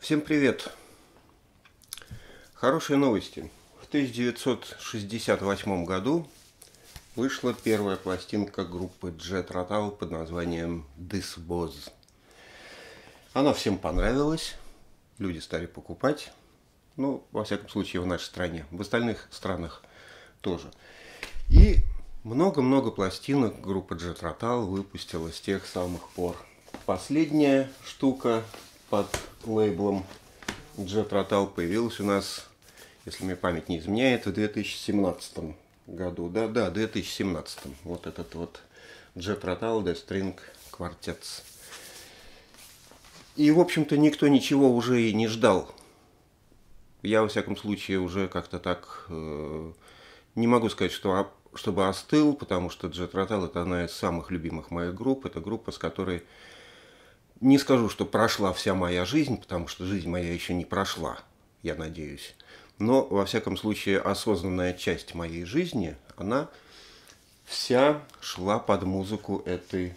Всем привет! Хорошие новости. В 1968 году вышла первая пластинка группы Jet Ratau под названием This Was. Она всем понравилась, люди стали покупать, ну, во всяком случае, в нашей стране, в остальных странах тоже. И много-много пластинок группа Jet Ratau выпустила с тех самых пор. Последняя штука под лейблом Jet Rotal появилась у нас, если мне память не изменяет, в 2017 году. Да, да, 2017. Вот этот вот Jet Rotal The String Quartets. И, в общем-то, никто ничего уже и не ждал. Я, во всяком случае, уже как-то так э, не могу сказать, что чтобы остыл, потому что Jet Rotal это одна из самых любимых моих групп. Это группа, с которой не скажу, что прошла вся моя жизнь, потому что жизнь моя еще не прошла, я надеюсь. Но, во всяком случае, осознанная часть моей жизни, она вся шла под музыку этой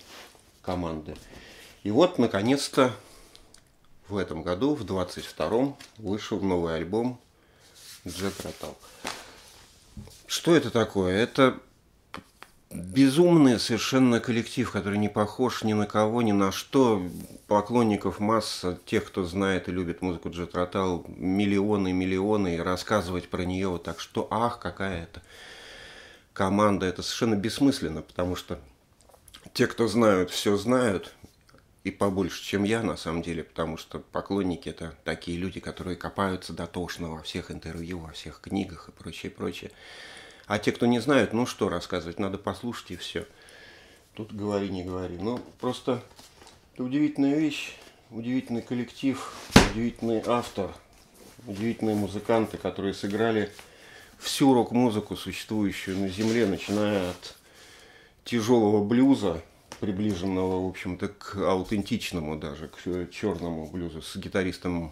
команды. И вот, наконец-то, в этом году, в 22-м, вышел новый альбом Джек Ротал. Что это такое? Это безумный совершенно коллектив, который не похож ни на кого, ни на что. Поклонников масса, тех, кто знает и любит музыку Джет Ротал, миллионы и миллионы, и рассказывать про нее вот так, что ах, какая это команда, это совершенно бессмысленно, потому что те, кто знают, все знают, и побольше, чем я, на самом деле, потому что поклонники – это такие люди, которые копаются дотошно во всех интервью, во всех книгах и прочее, прочее. А те, кто не знают, ну что рассказывать, надо послушать и все. Тут говори, не говори. Но ну, просто это удивительная вещь, удивительный коллектив, удивительный автор, удивительные музыканты, которые сыграли всю рок-музыку, существующую на Земле, начиная от тяжелого блюза, приближенного, в общем-то, к аутентичному даже, к черному блюзу с гитаристом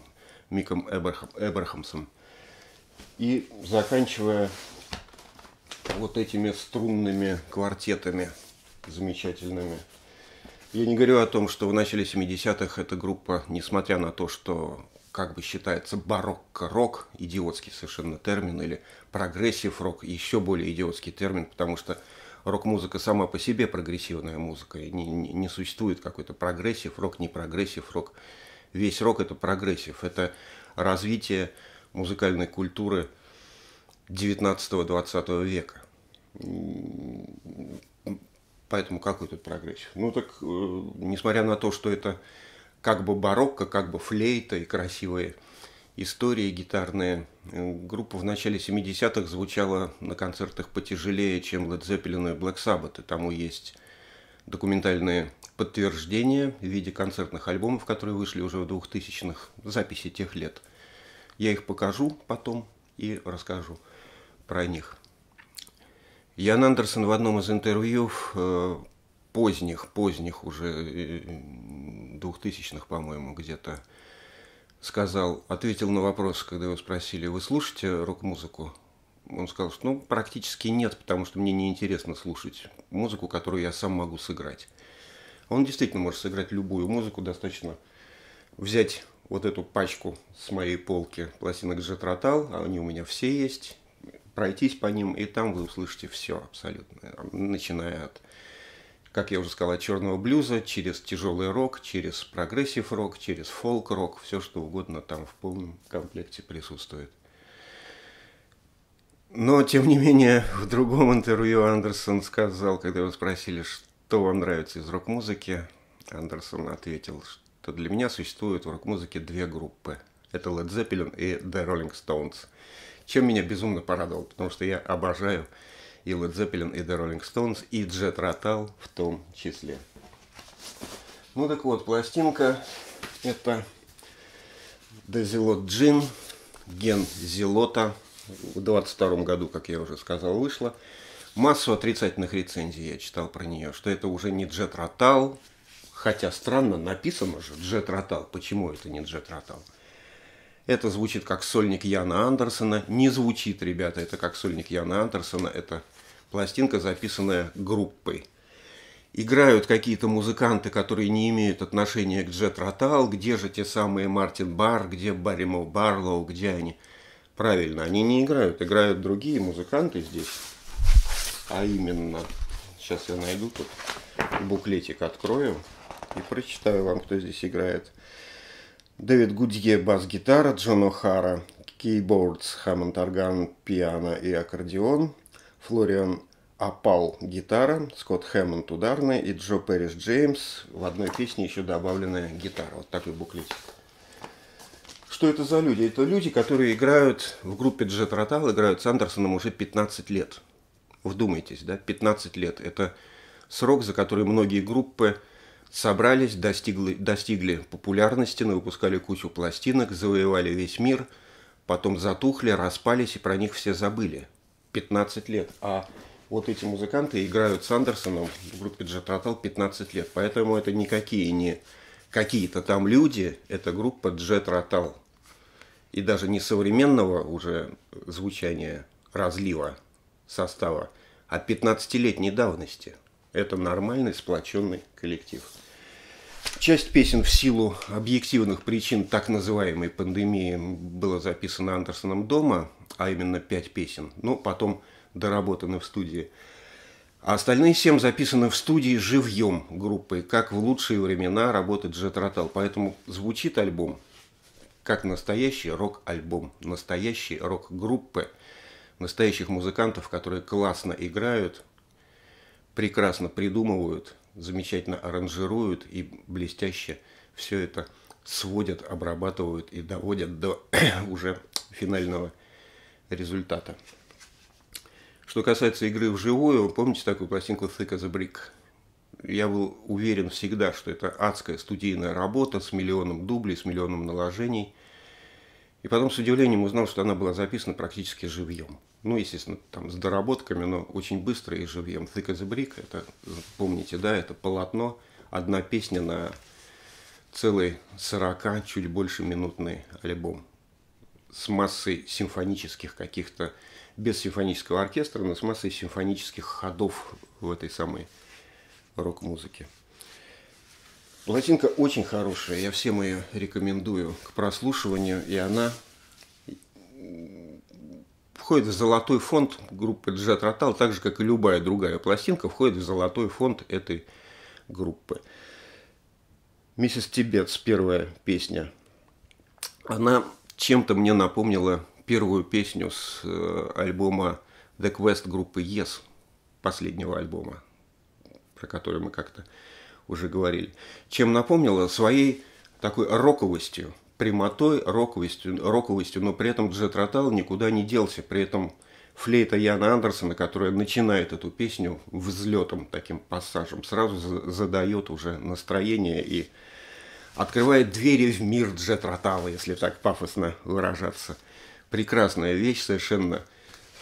Миком Эберхамсом. И заканчивая вот этими струнными квартетами замечательными. Я не говорю о том, что в начале 70-х эта группа, несмотря на то, что как бы считается барокко-рок, идиотский совершенно термин, или прогрессив-рок, еще более идиотский термин, потому что рок-музыка сама по себе прогрессивная музыка, не, не, не существует какой-то прогрессив-рок, не прогрессив-рок. Весь рок – это прогрессив, это развитие музыкальной культуры – 19-20 века. Поэтому какой тут прогрессив? Ну так, э, несмотря на то, что это как бы барокко, как бы флейта и красивые истории гитарные, э, группа в начале 70-х звучала на концертах потяжелее, чем Led Zeppelin и Black Sabbath, и тому есть документальные подтверждения в виде концертных альбомов, которые вышли уже в 2000-х, записи тех лет. Я их покажу потом и расскажу про них. Ян Андерсон в одном из интервью э, поздних, поздних уже э, двухтысячных, по-моему, где-то сказал, ответил на вопрос, когда его спросили, вы слушаете рок-музыку? Он сказал, что ну, практически нет, потому что мне неинтересно слушать музыку, которую я сам могу сыграть. Он действительно может сыграть любую музыку, достаточно взять вот эту пачку с моей полки пластинок Джетротал, а они у меня все есть, пройтись по ним, и там вы услышите все абсолютно, начиная от, как я уже сказал, от черного блюза, через тяжелый рок, через прогрессив рок, через фолк-рок, все что угодно там в полном комплекте присутствует. Но, тем не менее, в другом интервью Андерсон сказал, когда его спросили, что вам нравится из рок-музыки, Андерсон ответил, что для меня существуют в рок-музыке две группы. Это Led Zeppelin и The Rolling Stones – чем меня безумно порадовало, потому что я обожаю и Led Zeppelin, и The Rolling Stones, и Джет Ротал в том числе. Ну так вот, пластинка это Дезилот Джин, ген Зилота В 22 году, как я уже сказал, вышла. Массу отрицательных рецензий я читал про нее, что это уже не Джет Ротал, хотя странно написано же Джет Ротал. Почему это не Джет Ротал? Это звучит как сольник Яна Андерсона. Не звучит, ребята, это как сольник Яна Андерсона. Это пластинка, записанная группой. Играют какие-то музыканты, которые не имеют отношения к Джет Ротал. Где же те самые Мартин Бар, где Барримов Барлоу, где они? Правильно, они не играют. Играют другие музыканты здесь. А именно, сейчас я найду тут буклетик, открою и прочитаю вам, кто здесь играет. Дэвид Гудье – бас-гитара, Джон О'Хара – кейбордс, Хаммонд орган, пиано и аккордеон, Флориан Апал – гитара, Скотт Хэммонд – ударный и Джо Перрис Джеймс – в одной песне еще добавленная гитара. Вот такой буклетик. Что это за люди? Это люди, которые играют в группе Джет Ротал, играют с Андерсоном уже 15 лет. Вдумайтесь, да, 15 лет. Это срок, за который многие группы – собрались, достигли, достигли популярности, выпускали кучу пластинок, завоевали весь мир, потом затухли, распались и про них все забыли. 15 лет. А вот эти музыканты играют с Андерсоном в группе Джет Ротал 15 лет. Поэтому это никакие не какие-то там люди, это группа Джет Ротал. И даже не современного уже звучания разлива состава, а 15-летней давности. Это нормальный сплоченный коллектив. Часть песен в силу объективных причин так называемой пандемии была записана Андерсоном дома, а именно пять песен, но потом доработаны в студии. А остальные семь записаны в студии живьем группой, как в лучшие времена работы Джет Ротал. Поэтому звучит альбом как настоящий рок-альбом, настоящий рок-группы, настоящих музыкантов, которые классно играют, прекрасно придумывают – замечательно аранжируют и блестяще все это сводят, обрабатывают и доводят до уже финального результата. Что касается игры вживую, помните такую пластинку Thick as a Brick? Я был уверен всегда, что это адская студийная работа с миллионом дублей, с миллионом наложений – и потом с удивлением узнал, что она была записана практически живьем. Ну, естественно, там с доработками, но очень быстро и живьем. Thick as a brick, это, помните, да, это полотно, одна песня на целый 40, чуть больше минутный альбом с массой симфонических каких-то, без симфонического оркестра, но с массой симфонических ходов в этой самой рок-музыке. Пластинка очень хорошая, я всем ее рекомендую к прослушиванию, и она входит в золотой фонд группы Джет Ротал, так же, как и любая другая пластинка, входит в золотой фонд этой группы. «Миссис Тибетс» – первая песня. Она чем-то мне напомнила первую песню с э, альбома «The Quest» группы «Yes», последнего альбома, про который мы как-то уже говорили, чем напомнила своей такой роковостью, прямотой, роковостью, роковостью, но при этом Джет Ротал никуда не делся, при этом флейта Яна Андерсона, которая начинает эту песню взлетом, таким пассажем, сразу задает уже настроение и открывает двери в мир Джет Ротала, если так пафосно выражаться. Прекрасная вещь совершенно.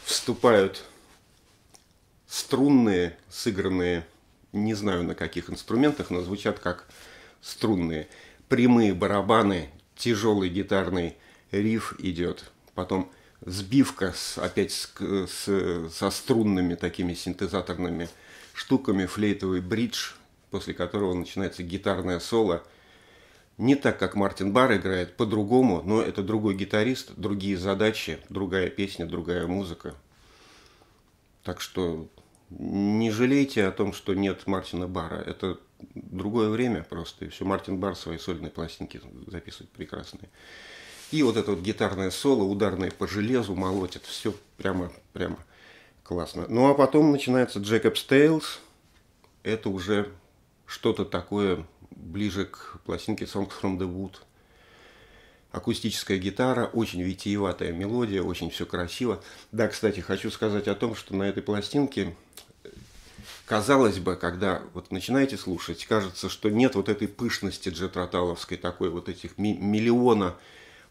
Вступают струнные, сыгранные не знаю на каких инструментах, но звучат как струнные. Прямые барабаны, тяжелый гитарный риф идет. Потом сбивка с, опять с, с, со струнными такими синтезаторными штуками, флейтовый бридж, после которого начинается гитарное соло. Не так, как Мартин Бар играет, по-другому, но это другой гитарист, другие задачи, другая песня, другая музыка. Так что не жалейте о том, что нет Мартина Бара. Это другое время просто. И все, Мартин Бар свои сольные пластинки записывает прекрасные. И вот это вот гитарное соло, ударное по железу молотит. Все прямо, прямо классно. Ну а потом начинается Джекобс Tales. Это уже что-то такое ближе к пластинке Songs from the Wood. Акустическая гитара, очень витиеватая мелодия, очень все красиво. Да, кстати, хочу сказать о том, что на этой пластинке казалось бы, когда вот начинаете слушать, кажется, что нет вот этой пышности джетроталовской, такой вот этих миллиона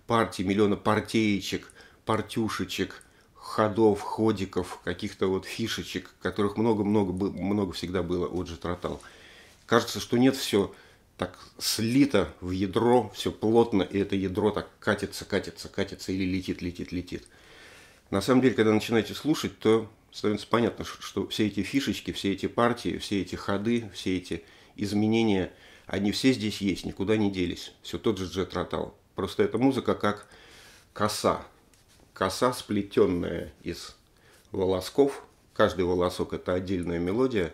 партий, миллиона партеечек, партюшечек, ходов, ходиков, каких-то вот фишечек, которых много-много много всегда было у джетротал. Кажется, что нет все так слито в ядро, все плотно, и это ядро так катится, катится, катится или летит, летит, летит. На самом деле, когда начинаете слушать, то становится понятно, что все эти фишечки, все эти партии, все эти ходы, все эти изменения, они все здесь есть, никуда не делись. Все тот же Джет Ротал. Просто эта музыка как коса. Коса, сплетенная из волосков. Каждый волосок – это отдельная мелодия.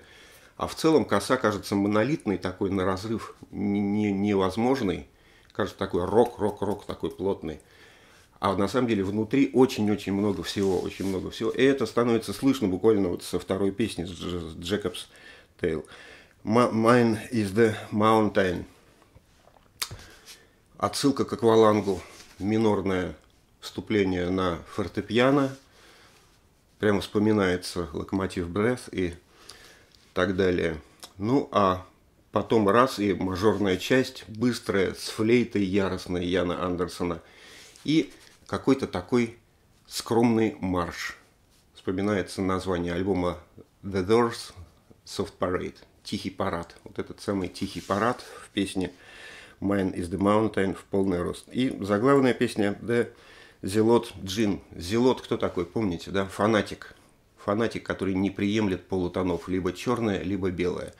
А в целом коса кажется монолитной, такой на разрыв невозможный. Кажется такой рок-рок-рок, такой плотный а на самом деле внутри очень-очень много всего, очень много всего. И это становится слышно буквально вот со второй песни, Джекобс Тейл. Mine is the mountain. Отсылка к аквалангу, минорное вступление на фортепиано. Прямо вспоминается локомотив Брэс и так далее. Ну а потом раз и мажорная часть, быстрая, с флейтой яростной Яна Андерсона – и какой-то такой скромный марш. Вспоминается название альбома The Doors Soft Parade. Тихий парад. Вот этот самый тихий парад в песне Mine is the Mountain в полный рост. И заглавная песня The Зелот Джин. Зелот кто такой, помните, да? Фанатик. Фанатик, который не приемлет полутонов, либо черное, либо белое.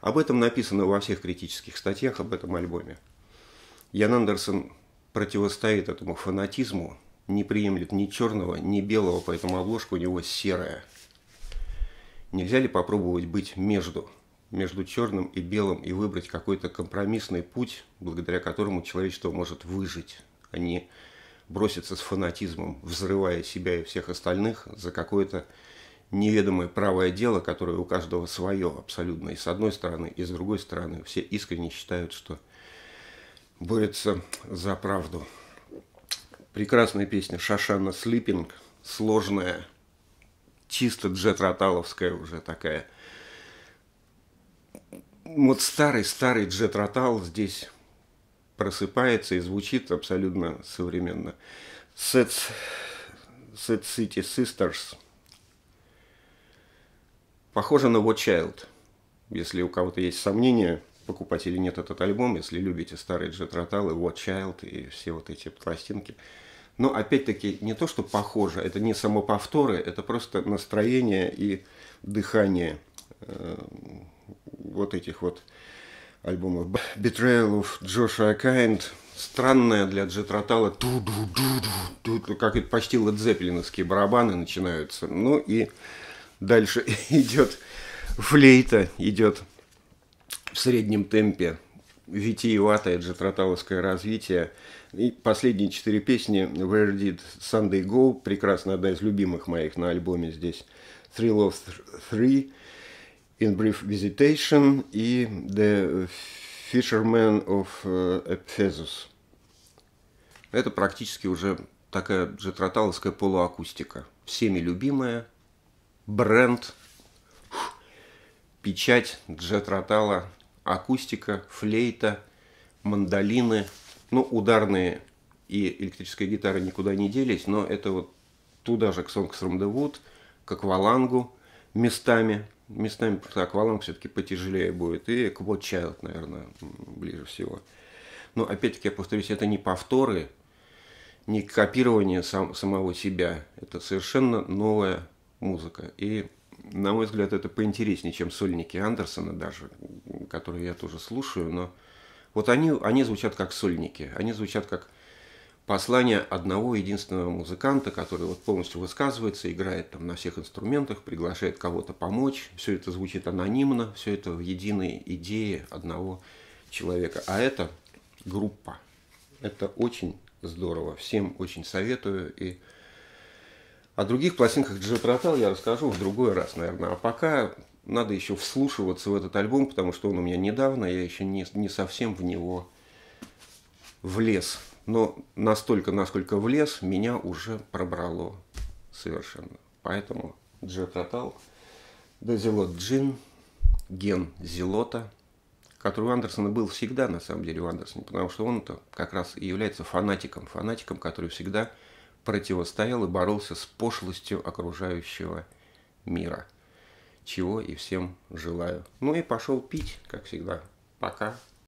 Об этом написано во всех критических статьях об этом альбоме. Ян Андерсон противостоит этому фанатизму, не приемлет ни черного, ни белого, поэтому обложка у него серая. Нельзя ли попробовать быть между, между черным и белым и выбрать какой-то компромиссный путь, благодаря которому человечество может выжить, а не броситься с фанатизмом, взрывая себя и всех остальных за какое-то неведомое правое дело, которое у каждого свое абсолютно. И с одной стороны, и с другой стороны, все искренне считают, что – борется за правду. Прекрасная песня Шашана Слиппинг, сложная, чисто джет роталовская уже такая. Вот старый-старый джет ротал здесь просыпается и звучит абсолютно современно. Set, Set City Sisters похоже на Watch Child. Если у кого-то есть сомнения – покупать или нет этот альбом, если любите старые Джет Ротал и What Child и все вот эти пластинки. Но опять-таки не то, что похоже, это не самоповторы, это просто настроение и дыхание э, вот этих вот альбомов. Betrayal of Joshua Kind, странная для Джет Ротала, как это почти ладзеппелиновские барабаны начинаются. Ну и дальше идет флейта, идет в среднем темпе витиеватое джетраталовское развитие. И последние четыре песни «Where Did Sunday Go» прекрасно одна из любимых моих на альбоме здесь. «Three Lost Three», «In Brief Visitation» и «The Fisherman of э, Ephesus». Это практически уже такая джетраталовская полуакустика. Всеми любимая, бренд, печать джетротала – акустика, флейта, мандолины. Ну, ударные и электрическая гитара никуда не делись, но это вот туда же, к Сонгстром де Вуд, к аквалангу местами. Местами, просто что акваланг все-таки потяжелее будет. И к Вот Child, наверное, ближе всего. Но опять-таки, я повторюсь, это не повторы, не копирование сам, самого себя. Это совершенно новая музыка. И, на мой взгляд, это поинтереснее, чем сольники Андерсона даже, которые я тоже слушаю, но вот они, они звучат как сольники, они звучат как послание одного единственного музыканта, который вот полностью высказывается, играет там на всех инструментах, приглашает кого-то помочь. Все это звучит анонимно, все это в единой идее одного человека. А это группа. Это очень здорово. Всем очень советую. И о других пластинках Джо Протал я расскажу в другой раз, наверное. А пока надо еще вслушиваться в этот альбом, потому что он у меня недавно, я еще не, не совсем в него влез. Но настолько, насколько влез, меня уже пробрало совершенно. Поэтому Джет Ротал, Дезилот Джин, Ген Зилота, который у Андерсона был всегда, на самом деле, у Андерсона, потому что он-то как раз и является фанатиком, фанатиком, который всегда противостоял и боролся с пошлостью окружающего мира – чего и всем желаю. Ну и пошел пить, как всегда. Пока.